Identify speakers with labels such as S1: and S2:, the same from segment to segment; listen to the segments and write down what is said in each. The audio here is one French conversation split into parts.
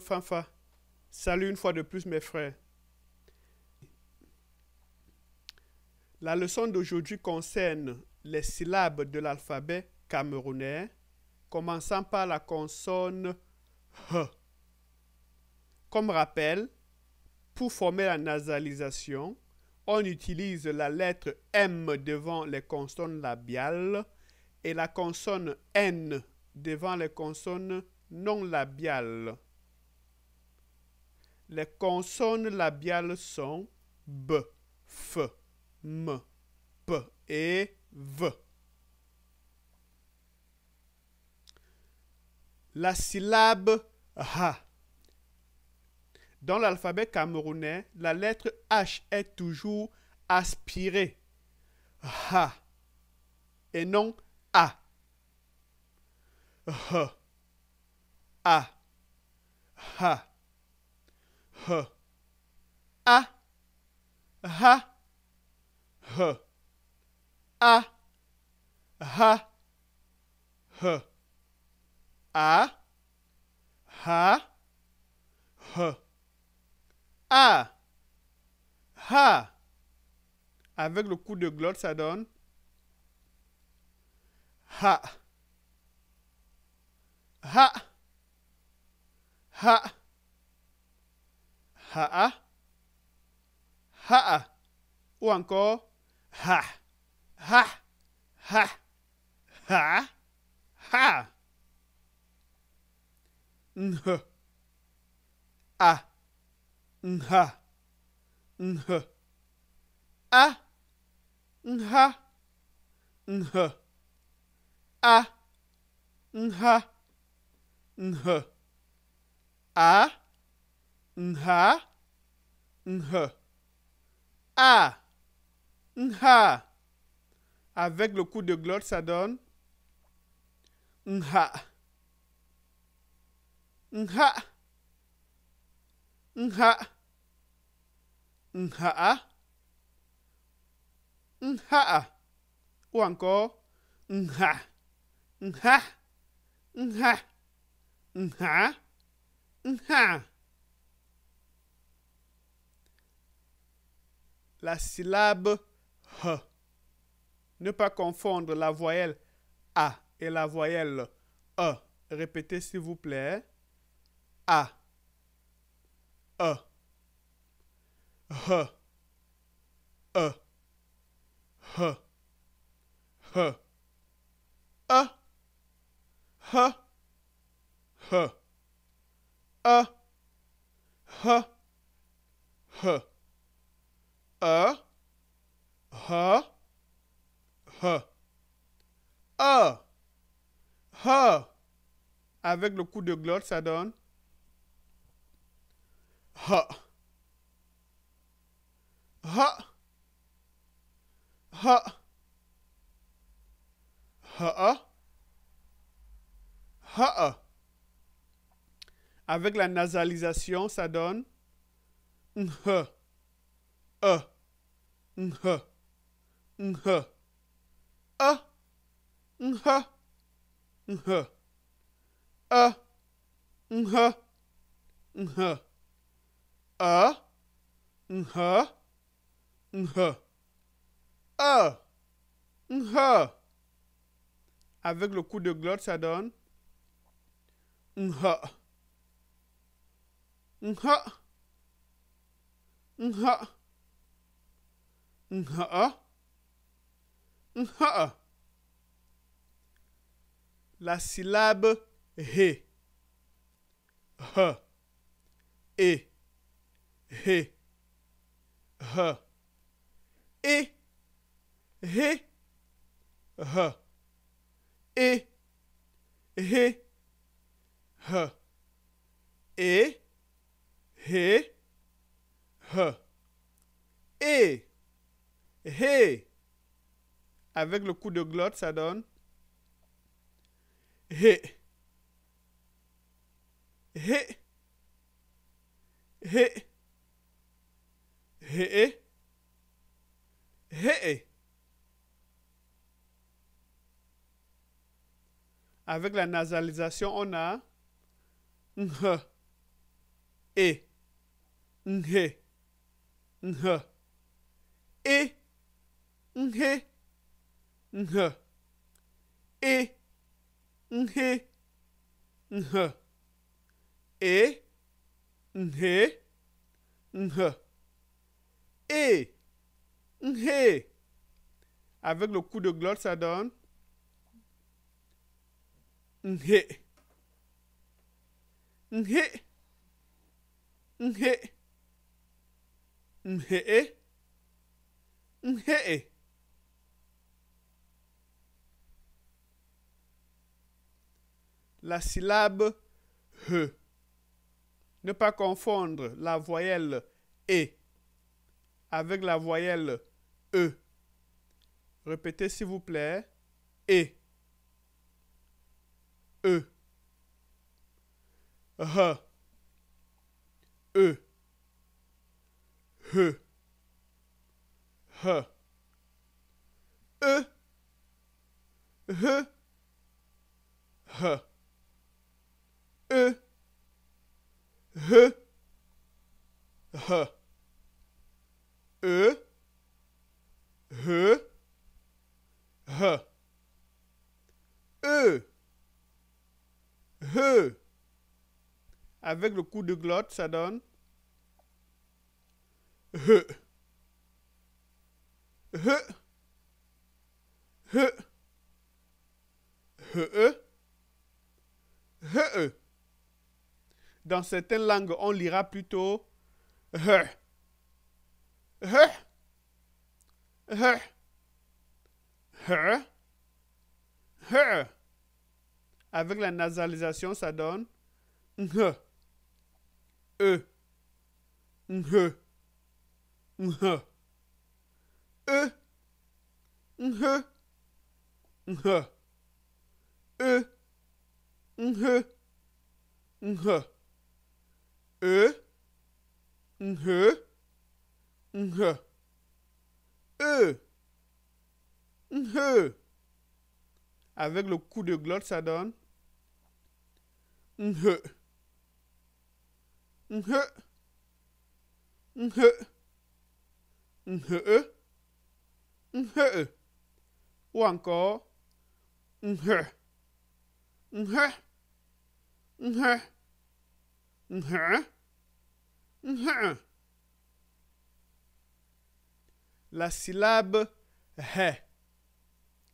S1: Fanfa. Salut une fois de plus mes frères. La leçon d'aujourd'hui concerne les syllabes de l'alphabet camerounais commençant par la consonne H. Comme rappel, pour former la nasalisation, on utilise la lettre M devant les consonnes labiales et la consonne N devant les consonnes non labiales. Les consonnes labiales sont B, F, M, P et V. la syllabe ha. Dans l'alphabet camerounais, la lettre H est toujours aspirée. Ha. Et non A. A. A. A, ha, h. A, ha. Avec le coup de glotte, ça donne ha. Ha. Ha. Ha. Ha. Ou encore ha. Ha. Ha. Ha. Ha. N. A. Nha. AH A. Nha. Nha. A. Nha. Nha. A. Nha. Nha. A. Nha. Avec le coup de glotte, ça donne Nha nha nha nha nha ou encore nha nha nha nha nha la syllabe h ne pas confondre la voyelle a et la voyelle e répétez s'il vous plaît a. E. H. E. H. H. E. H. H. E. H. H. E. H. H. E. H. Avec le coup de glotte, ça donne Ha. Ha. Ha. Ha. Ha. Avec la nasalisation, ça donne H. E. H. H. E. H. H. E. H. H a, h, h, a, h. Avec le coup de glotte, ça donne h, h, h, h, h. La syllabe he, h, e. He. He. He. He. He. He. He. He. E. He. He. E. He. Avec le coup de glotte, ça donne He. He. He. Hé hé. Avec la nasalisation, on a Ngh. Et. Ngh. Ngh. Et. Ngh. Ngh. Et. Ngh. e Et. Avec le coup de glotte, ça donne La syllabe he. Ne pas confondre la voyelle et avec la voyelle E. Répétez s'il vous plaît. E. E. E. H. H. E. H. E. H. E, Avec le coup de glotte, ça donne H. H. H. H. E, H. E. Dans certaines langues, on lira plutôt H. Avec la nasalisation, ça donne E. E. Avec le coup de glotte, ça donne. Ou encore la syllabe he.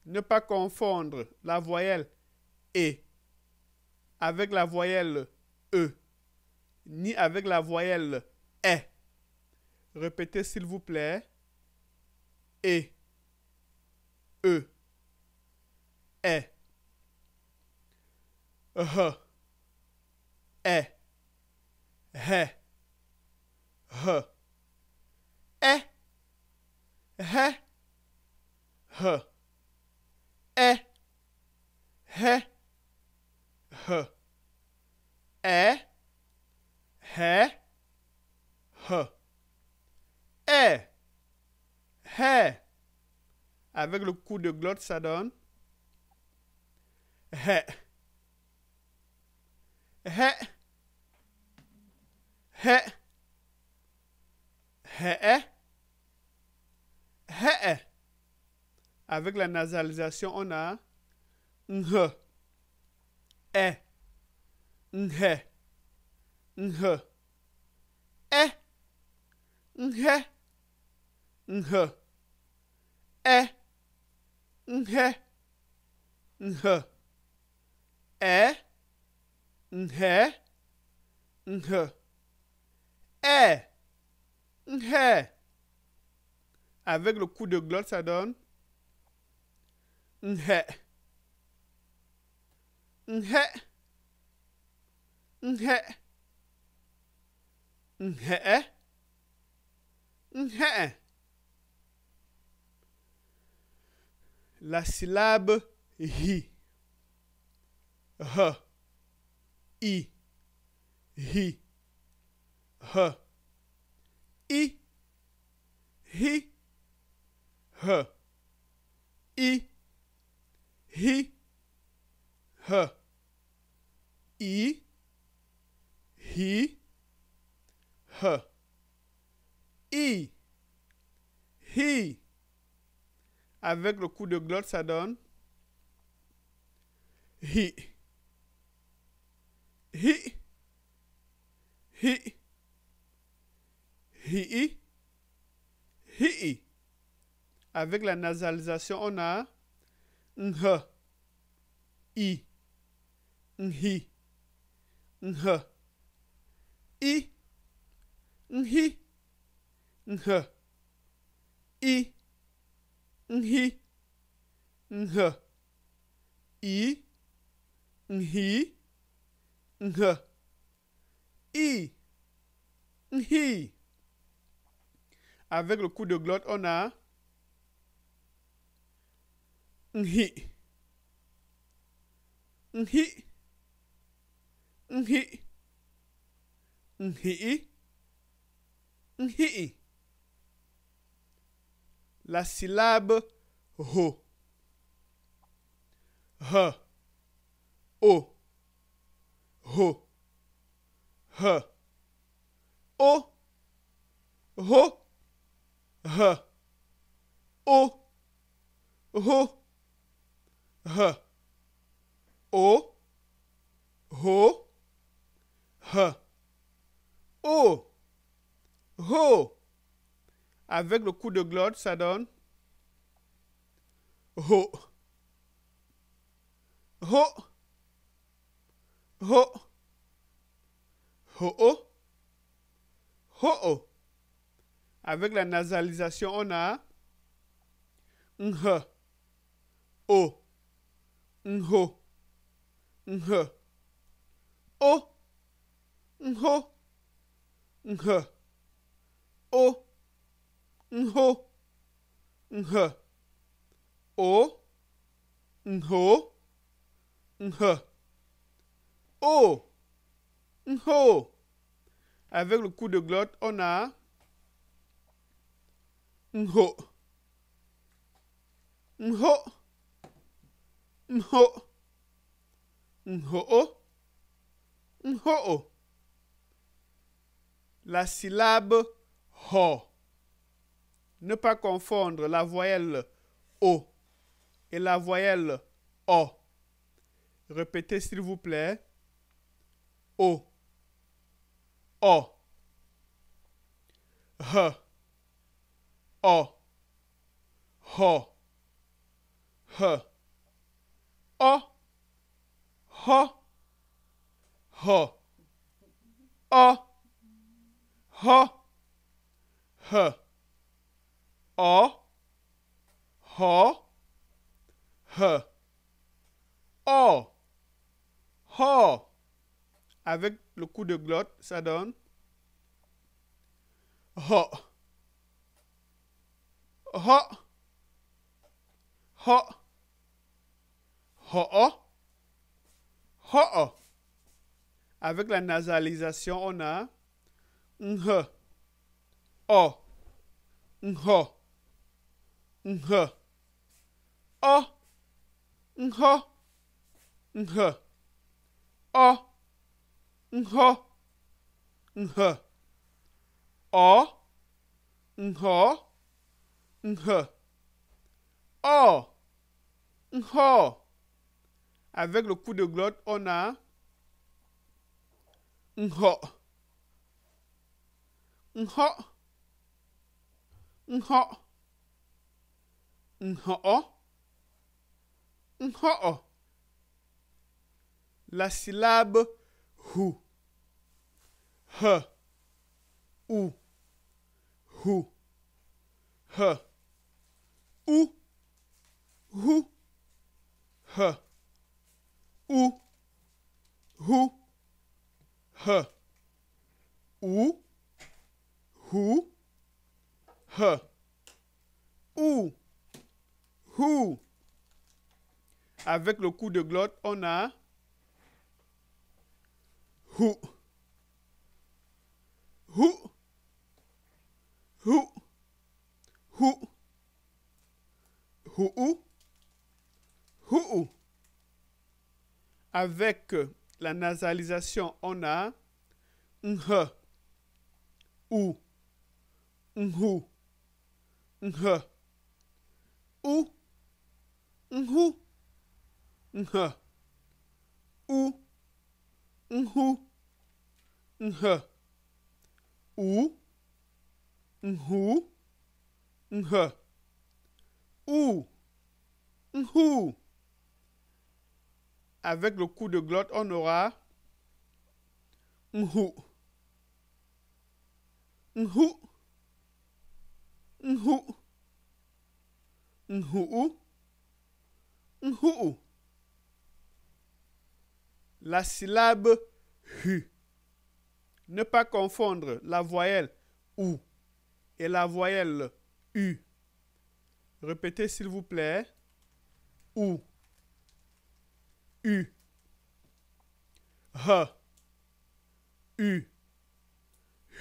S1: Ne pas confondre la voyelle e avec la voyelle e, ni avec la voyelle e. Répétez s'il vous plaît. E. E. E. coup de glotte, ça donne. Hé. Hé. Hé. Hé. Hé. Avec la nasalisation, on a Nhe. Eh. Nhe. Nhe. Eh. Nhe. Nhe. Eh. Nhe. Nhe. Eh. Nhe. Nhe. É. E. Nhe. Avec le coup de glotte, ça donne. Nhe. Nhe. Nhe. Nhe. Nhe. la syllabe hi. H. I. Hi. I. Hi. I. Hi. I. Hi. I. He. Avec le coup de glotte, ça donne Hi Hi Hi Hi Hi Avec la nasalisation, on a un I. un hi I. hi nhi ngh I. nghí ngh i nhi avec le coup de glotte on a nhi nhi nhi nhi nhi la syllabe ho. H. O. Ho. H. O. Ho. H. O. Ho. H. O. Ho. H. O. Ho. Avec le coup de glotte, ça donne ho. Ho. Ho. Ho. Ho. Avec la nasalisation, on a Nh. HO Nho. ho O. Nho. O. Oh. Nho. Avec le coup de glotte, on a Nho. La syllabe ho. Ne pas confondre la voyelle O et la voyelle O. Répétez s'il vous plaît. O. O. H. O. H. O. H. O, ho, h. O, ho. Avec le coup de glotte, ça donne ho. Ho. Ho. Ho. Ho. Avec la nasalisation, on a n O. n Oh, O. O. O. Avec le coup de glotte, on a nhọọ nhọọ la syllabe hu h ou hu h ou hu h ou hu h ou hu h ou who. Avec le coup de glotte, on a who. Who. Who. Who. Who. Avec la nasalisation, on a Ou. Nhu. Ou. Nhou. Nha. U. Nhou. Nha. U. Nhou. Nha. U. Nhou. Avec le coup de glotte, on aura Nhou. Nhou. Nhou. Nhou. La syllabe hu. Ne pas confondre la voyelle ou et la voyelle u. Répétez s'il vous plaît. Ou. U. U.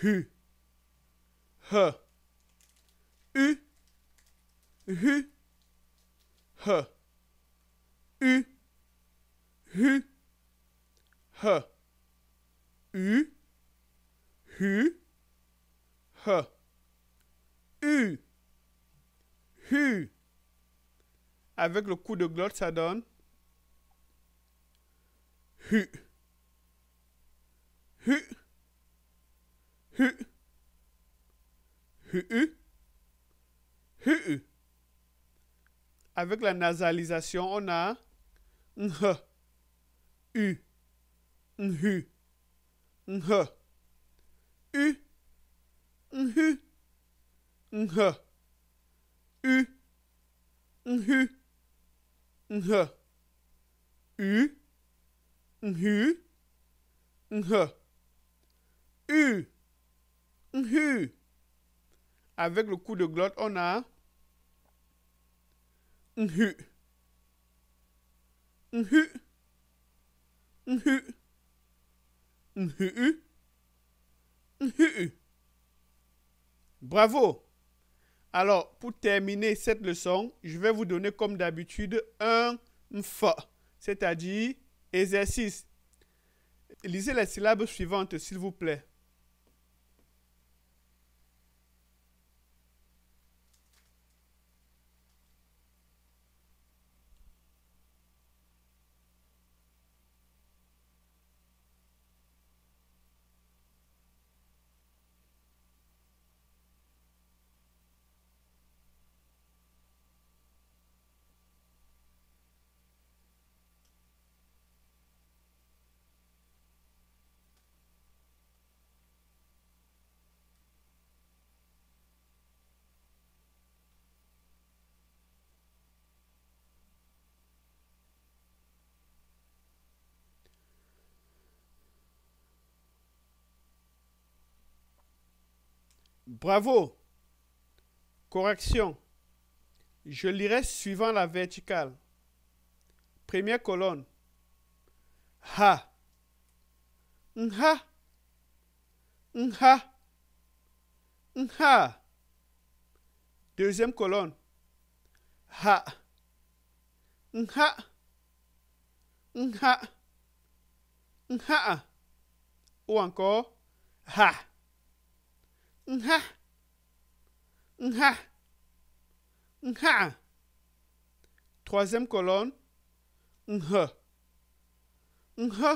S1: U. U, H. Avec le coup de glotte, ça donne Avec la nasalisation, on a Nh. U. Nhu. Nh. U. Nhu. Nh. U. Nhu. Nh. U. Nhu. Nh. U. Avec le coup de glotte, on a Nhu. Bravo. Alors, pour terminer cette leçon, je vais vous donner comme d'habitude un mfa, c'est-à-dire exercice. Lisez les syllabes suivantes, s'il vous plaît. Bravo. Correction. Je lirai suivant la verticale. Première colonne. Ha. Nha. Nha. Nha. Deuxième colonne. Ha. Nha. Nha. Nha. Ou encore ha. Nha. Nha. Nha. Troisième colonne. Nha. Nha.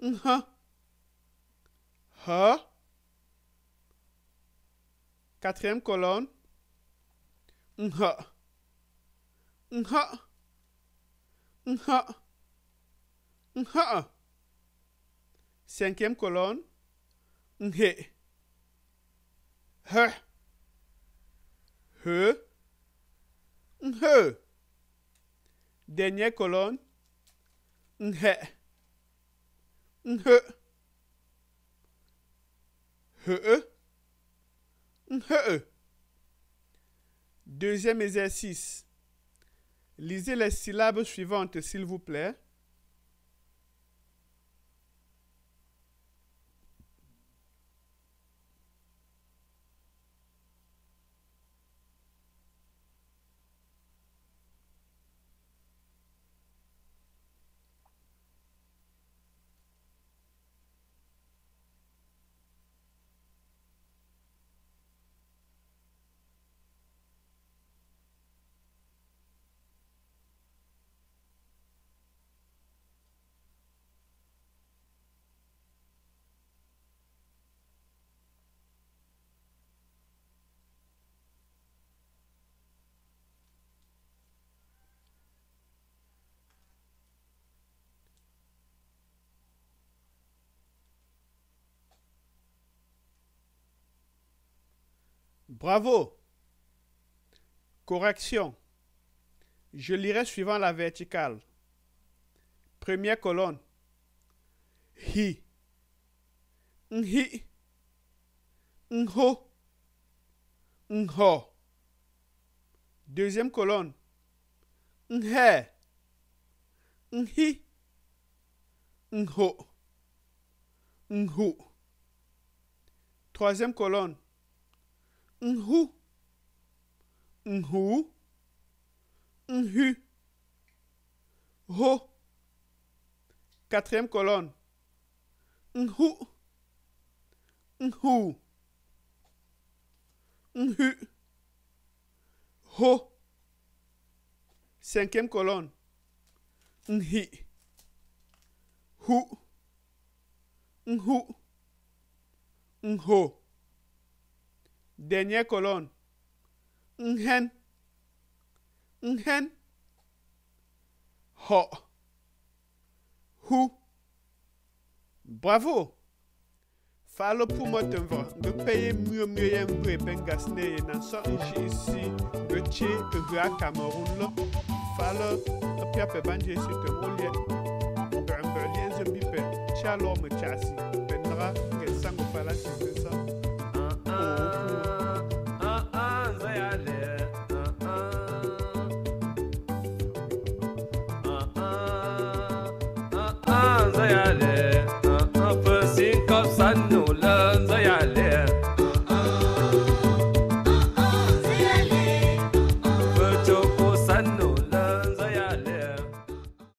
S1: Nha. Ha. Quatrième colonne. Nha. Nha. Nha. Nha. Cinquième colonne. Nha he He. He. Dernière colonne. He. Deuxième exercice. Lisez les syllabes suivantes, s'il vous plaît. Bravo. Correction. Je lirai suivant la verticale. Première colonne. Hi. Nhi. Nho. Nho. Deuxième colonne. Nhe. Nhi. Nho. Nhu. Troisième colonne. Nhou. Nhou. Nhu. Ho. Quatrième colonne. Nhou. Nhou. Nhu. Ho. Cinquième colonne. Nhi. Hu. Nhu. Nho. Dernière colonne. Nhen. Nhen. Ho. Hu. Bravo. Falo pour moi te voir. De payer mieux mieux et ben et ici. le Cameroun. Falo. Pia pe bandje te Chalom chassi. Pendra. Quel sang 睁着眼睛。